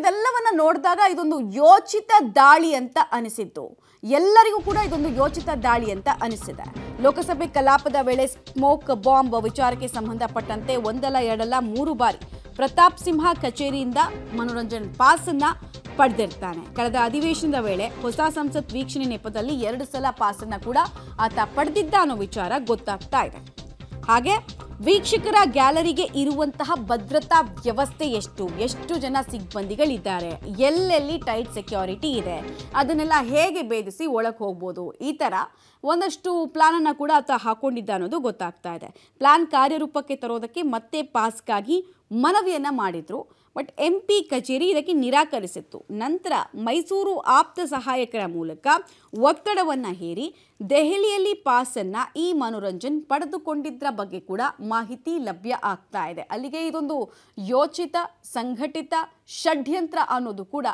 ಇದೆಲ್ಲವನ್ನ ನೋಡಿದಾಗ ಇದೊಂದು ಯೋಚಿತ ದಾಳಿ ಅಂತ ಅನಿಸಿತ್ತು ಎಲ್ಲರಿಗೂ ಕೂಡ ಇದೊಂದು ಯೋಚಿತ ದಾಳಿ ಅಂತ ಅನಿಸಿದೆ ಲೋಕಸಭೆ ಕಲಾಪದ ವೇಳೆ ಸ್ಮೋಕ್ ಬಾಂಬ್ ವಿಚಾರಕ್ಕೆ ಸಂಬಂಧಪಟ್ಟಂತೆ ಒಂದಲ್ಲ ಎರಡಲ್ಲ ಮೂರು ಬಾರಿ ಪ್ರತಾಪ್ ಸಿಂಹ ಕಚೇರಿಯಿಂದ ಮನೋರಂಜನ್ ಅನ್ನ ಪಡೆದಿರ್ತಾನೆ ಕಳೆದ ಅಧಿವೇಶನದ ವೇಳೆ ಹೊಸ ಸಂಸತ್ ವೀಕ್ಷಣೆ ನೆಪದಲ್ಲಿ ಎರಡು ಸಲ ಪಾಸ್ ಅನ್ನ ಕೂಡ ಆತ ಪಡೆದಿದ್ದ ಅನ್ನೋ ವಿಚಾರ ಗೊತ್ತಾಗ್ತಾ ಇದೆ ಹಾಗೆ ವೀಕ್ಷಕರ ಗ್ಯಾಲರಿಗೆ ಇರುವಂತಹ ಭದ್ರತಾ ವ್ಯವಸ್ಥೆ ಎಷ್ಟು ಎಷ್ಟು ಜನ ಸಿಬ್ಬಂದಿಗಳಿದ್ದಾರೆ ಎಲ್ಲೆಲ್ಲಿ ಟೈಟ್ ಸೆಕ್ಯೂರಿಟಿ ಇದೆ ಅದನ್ನೆಲ್ಲ ಹೇಗೆ ಭೇದಿಸಿ ಒಳಗೆ ಹೋಗ್ಬೋದು ಈ ಥರ ಒಂದಷ್ಟು ಪ್ಲಾನನ್ನು ಕೂಡ ಆತ ಹಾಕೊಂಡಿದ್ದ ಅನ್ನೋದು ಗೊತ್ತಾಗ್ತಾ ಇದೆ ಪ್ಲಾನ್ ಕಾರ್ಯರೂಪಕ್ಕೆ ತರೋದಕ್ಕೆ ಮತ್ತೆ ಪಾಸ್ಗಾಗಿ ಮನವಿಯನ್ನು ಮಾಡಿದರು ಬಟ್ ಎಂ ಪಿ ಕಚೇರಿ ಇದಕ್ಕೆ ನಿರಾಕರಿಸಿತ್ತು ನಂತರ ಮೈಸೂರು ಆಪ್ತ ಸಹಾಯಕರ ಮೂಲಕ ಒತ್ತಡವನ್ನು ಹೇರಿ ದೆಹಲಿಯಲ್ಲಿ ಪಾಸನ್ನು ಈ ಮನೋರಂಜನ್ ಪಡೆದುಕೊಂಡಿದ್ದರ ಬಗ್ಗೆ ಕೂಡ ಮಾಹಿತಿ ಲಭ್ಯ ಆಗ್ತಾ ಇದೆ ಅಲ್ಲಿಗೆ ಇದೊಂದು ಯೋಚಿತ ಸಂಘಟಿತ ಷಡ್ಯಂತ್ರ ಅನ್ನೋದು ಕೂಡ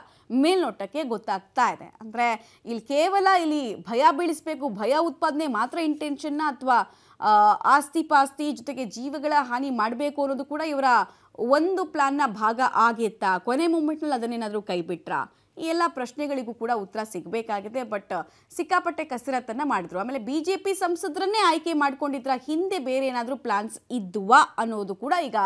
ಮೇಲ್ನೋಟಕ್ಕೆ ಗೊತ್ತಾಗ್ತಾ ಇದೆ ಅಂದರೆ ಇಲ್ಲಿ ಕೇವಲ ಇಲ್ಲಿ ಭಯ ಬೀಳಿಸಬೇಕು ಭಯ ಉತ್ಪಾದನೆ ಮಾತ್ರ ಇಂಟೆನ್ಷನ್ನ ಅಥವಾ ಆಸ್ತಿ ಪಾಸ್ತಿ ಜೊತೆಗೆ ಜೀವಗಳ ಹಾನಿ ಮಾಡಬೇಕು ಅನ್ನೋದು ಕೂಡ ಇವರ ಒಂದು ಪ್ಲಾನ್ನ ಭಾಗ ಆಗಿತ್ತಾ ಕೊನೆ ಮೂಮೆಂಟ್ನಲ್ಲಿ ಅದನ್ನೇನಾದರೂ ಕೈ ಬಿಟ್ರಾ ಈ ಎಲ್ಲ ಪ್ರಶ್ನೆಗಳಿಗೂ ಕೂಡ ಉತ್ತರ ಸಿಗಬೇಕಾಗಿದೆ ಬಟ್ ಸಿಕ್ಕಾಪಟ್ಟೆ ಕಸರತ್ತನ್ನು ಮಾಡಿದ್ರು ಆಮೇಲೆ ಬಿ ಜೆ ಪಿ ಸಂಸದರನ್ನೇ ಆಯ್ಕೆ ಮಾಡ್ಕೊಂಡಿದ್ರ ಹಿಂದೆ ಬೇರೆ ಏನಾದರೂ ಪ್ಲಾನ್ಸ್ ಇದ್ವಾ ಅನ್ನೋದು ಕೂಡ ಈಗ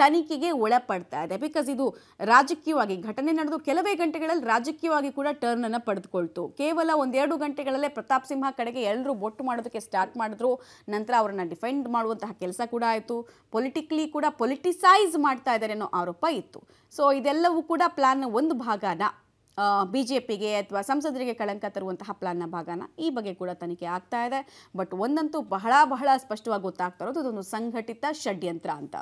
ತನಿಖೆಗೆ ಒಳಪಡ್ತಾ ಇದೆ ಬಿಕಾಸ್ ಇದು ರಾಜಕೀಯವಾಗಿ ಘಟನೆ ನಡೆದು ಕೆಲವೇ ಗಂಟೆಗಳಲ್ಲಿ ರಾಜಕೀಯವಾಗಿ ಕೂಡ ಟರ್ನನ್ನು ಪಡೆದುಕೊಳ್ತು ಕೇವಲ ಒಂದೆರಡು ಗಂಟೆಗಳಲ್ಲೇ ಪ್ರತಾಪ್ ಸಿಂಹ ಕಡೆಗೆ ಎಲ್ಲರೂ ಬೊಟ್ಟು ಮಾಡೋದಕ್ಕೆ ಸ್ಟಾರ್ಟ್ ಮಾಡಿದ್ರು ನಂತರ ಅವರನ್ನು ಡಿಫೆಂಡ್ ಮಾಡುವಂತಹ ಕೆಲಸ ಕೂಡ ಆಯಿತು ಪೊಲಿಟಿಕಲಿ ಕೂಡ ಪೊಲಿಟಿಸೈಸ್ ಮಾಡ್ತಾ ಇದ್ದಾರೆ ಅನ್ನೋ ಆರೋಪ ಇತ್ತು ಸೊ ಇದೆಲ್ಲವೂ ಕೂಡ ಪ್ಲಾನ್ ಒಂದು ಭಾಗನ ಬಿ ಜೆ ಪಿಗೆ ಅಥವಾ ಸಂಸದರಿಗೆ ಕಳಂಕ ತರುವಂತಹ ಪ್ಲಾನ್ನ ಭಾಗನ ಈ ಬಗ್ಗೆ ಕೂಡ ತನಿಖೆ ಆಗ್ತಾ ಇದೆ ಬಟ್ ಒಂದಂತೂ ಬಹಳ ಬಹಳ ಸ್ಪಷ್ಟವಾಗಿ ಗೊತ್ತಾಗ್ತಾ ಇರೋದು ಅದೊಂದು ಸಂಘಟಿತ ಷಡ್ಯಂತ್ರ ಅಂತ